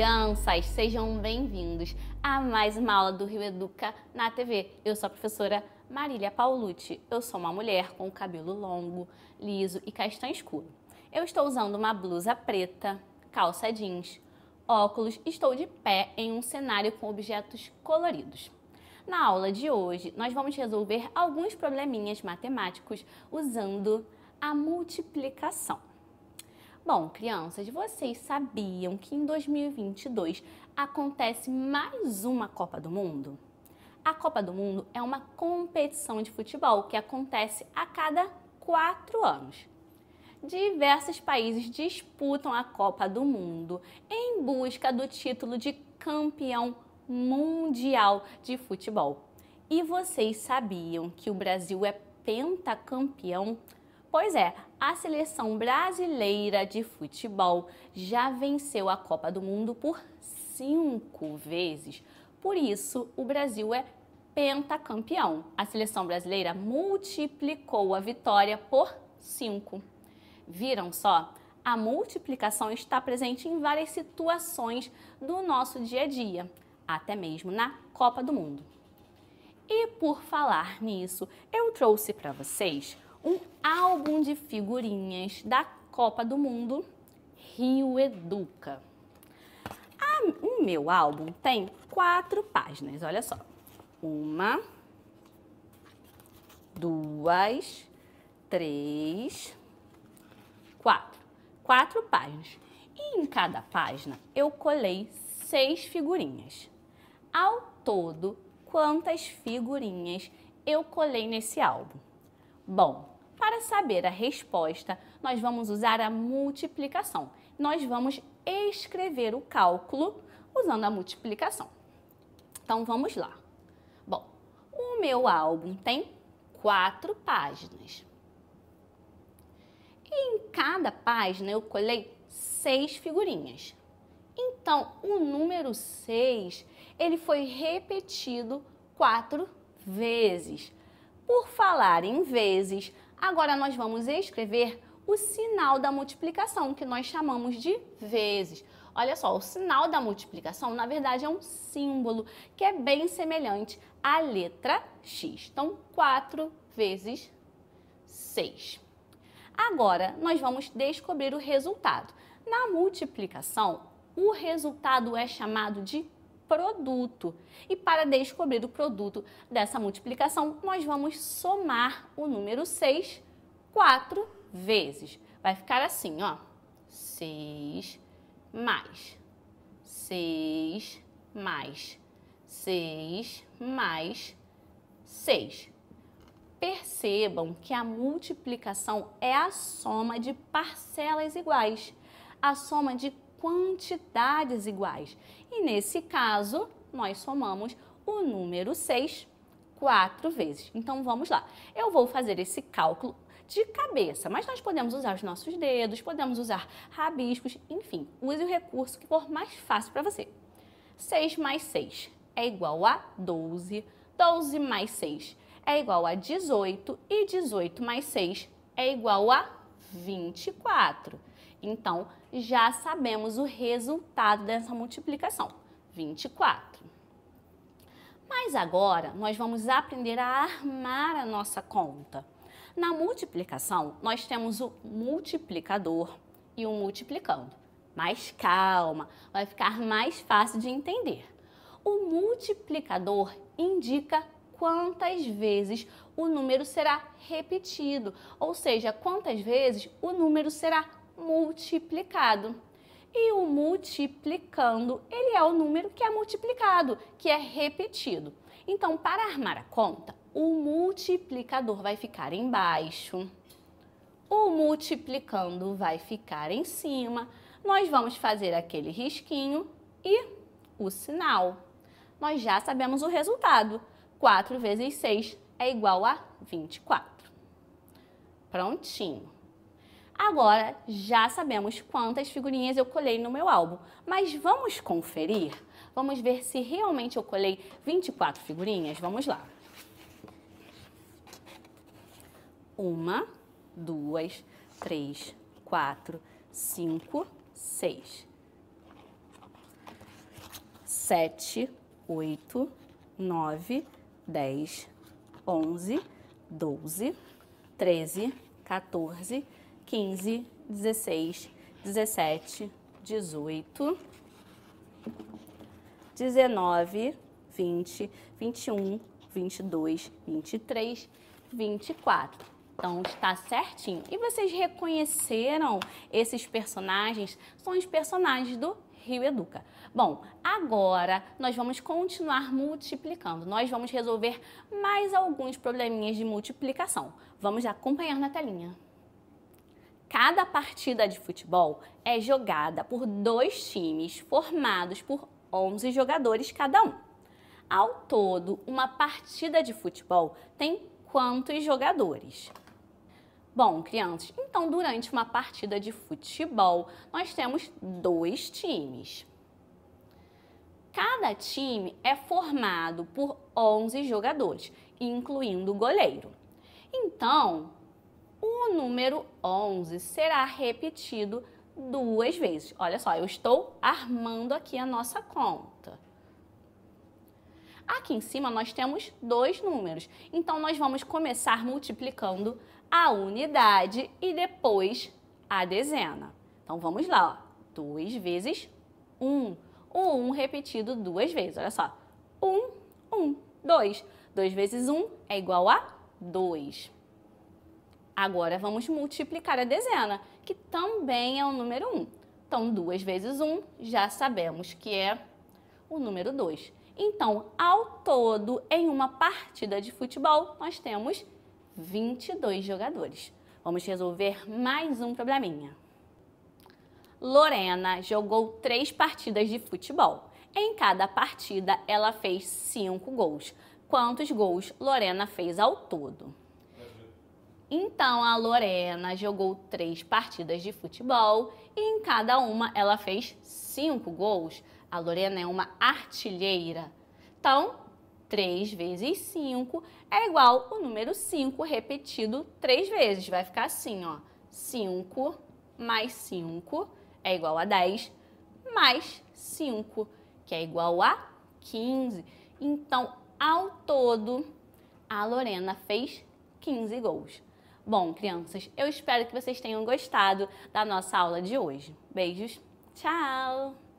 crianças, sejam bem-vindos a mais uma aula do Rio Educa na TV. Eu sou a professora Marília Paulucci. Eu sou uma mulher com cabelo longo, liso e castanho escuro. Eu estou usando uma blusa preta, calça jeans, óculos, estou de pé em um cenário com objetos coloridos. Na aula de hoje, nós vamos resolver alguns probleminhas matemáticos usando a multiplicação. Bom, crianças, vocês sabiam que em 2022 acontece mais uma Copa do Mundo? A Copa do Mundo é uma competição de futebol que acontece a cada quatro anos. Diversos países disputam a Copa do Mundo em busca do título de campeão mundial de futebol. E vocês sabiam que o Brasil é pentacampeão Pois é, a seleção brasileira de futebol já venceu a Copa do Mundo por cinco vezes. Por isso, o Brasil é pentacampeão. A seleção brasileira multiplicou a vitória por cinco. Viram só? A multiplicação está presente em várias situações do nosso dia a dia, até mesmo na Copa do Mundo. E por falar nisso, eu trouxe para vocês um álbum de figurinhas da Copa do Mundo Rio Educa. o meu álbum tem quatro páginas, olha só. Uma, duas, três, quatro. Quatro páginas. E em cada página eu colei seis figurinhas. Ao todo, quantas figurinhas eu colei nesse álbum? Bom, para saber a resposta, nós vamos usar a multiplicação. Nós vamos escrever o cálculo usando a multiplicação. Então vamos lá. Bom, o meu álbum tem quatro páginas. em cada página eu colei seis figurinhas. Então, o número 6, ele foi repetido quatro vezes. Por falar em vezes, agora nós vamos escrever o sinal da multiplicação, que nós chamamos de vezes. Olha só, o sinal da multiplicação, na verdade, é um símbolo que é bem semelhante à letra X. Então, 4 vezes 6. Agora, nós vamos descobrir o resultado. Na multiplicação, o resultado é chamado de produto. E para descobrir o produto dessa multiplicação, nós vamos somar o número 6 quatro vezes. Vai ficar assim, ó. 6 mais 6 mais 6 mais 6. Percebam que a multiplicação é a soma de parcelas iguais, a soma de quantidades iguais. E nesse caso, nós somamos o número 6 quatro vezes. Então vamos lá. Eu vou fazer esse cálculo de cabeça, mas nós podemos usar os nossos dedos, podemos usar rabiscos, enfim, use o recurso que for mais fácil para você. 6 mais 6 é igual a 12, 12 mais 6 é igual a 18 e 18 mais 6 é igual a 24. Então, já sabemos o resultado dessa multiplicação, 24. Mas agora nós vamos aprender a armar a nossa conta. Na multiplicação, nós temos o multiplicador e o multiplicando. Mas calma, vai ficar mais fácil de entender. O multiplicador indica quantas vezes o número será repetido, ou seja, quantas vezes o número será multiplicado. E o multiplicando, ele é o número que é multiplicado, que é repetido. Então, para armar a conta, o multiplicador vai ficar embaixo, o multiplicando vai ficar em cima. Nós vamos fazer aquele risquinho e o sinal. Nós já sabemos o resultado. 4 vezes 6 é igual a 24. Prontinho. Agora já sabemos quantas figurinhas eu colei no meu álbum, mas vamos conferir? Vamos ver se realmente eu colei 24 figurinhas? Vamos lá. Uma, duas, três, quatro, cinco, seis, sete, oito, nove, dez, onze, doze, treze, 14, 15, 16, 17, 18, 19, 20, 21, 22, 23, 24. Então está certinho. E vocês reconheceram esses personagens? São os personagens do Rio Educa. Bom, agora nós vamos continuar multiplicando. Nós vamos resolver mais alguns probleminhas de multiplicação. Vamos acompanhar na telinha. Cada partida de futebol é jogada por dois times formados por 11 jogadores cada um. Ao todo, uma partida de futebol tem quantos jogadores? Bom, crianças, então durante uma partida de futebol, nós temos dois times. Cada time é formado por 11 jogadores, incluindo o goleiro. Então, o número 11 será repetido duas vezes. Olha só, eu estou armando aqui a nossa conta. Aqui em cima nós temos dois números, então nós vamos começar multiplicando a unidade e depois a dezena. Então vamos lá, ó. 2 vezes 1, um. o 1 um repetido duas vezes, olha só, 1, 1, 2. 2 vezes 1 um é igual a 2. Agora vamos multiplicar a dezena, que também é o número 1. Então, 2 vezes 1 já sabemos que é o número 2. Então, ao todo, em uma partida de futebol, nós temos 22 jogadores. Vamos resolver mais um probleminha. Lorena jogou três partidas de futebol. Em cada partida, ela fez cinco gols. Quantos gols Lorena fez ao todo? Então a Lorena jogou três partidas de futebol e em cada uma ela fez cinco gols. A Lorena é uma artilheira. Então, 3 vezes 5 é igual o número 5 repetido três vezes. Vai ficar assim, ó. 5 mais 5 é igual a 10 mais 5, que é igual a 15. Então, ao todo, a Lorena fez 15 gols. Bom, crianças, eu espero que vocês tenham gostado da nossa aula de hoje. Beijos, tchau!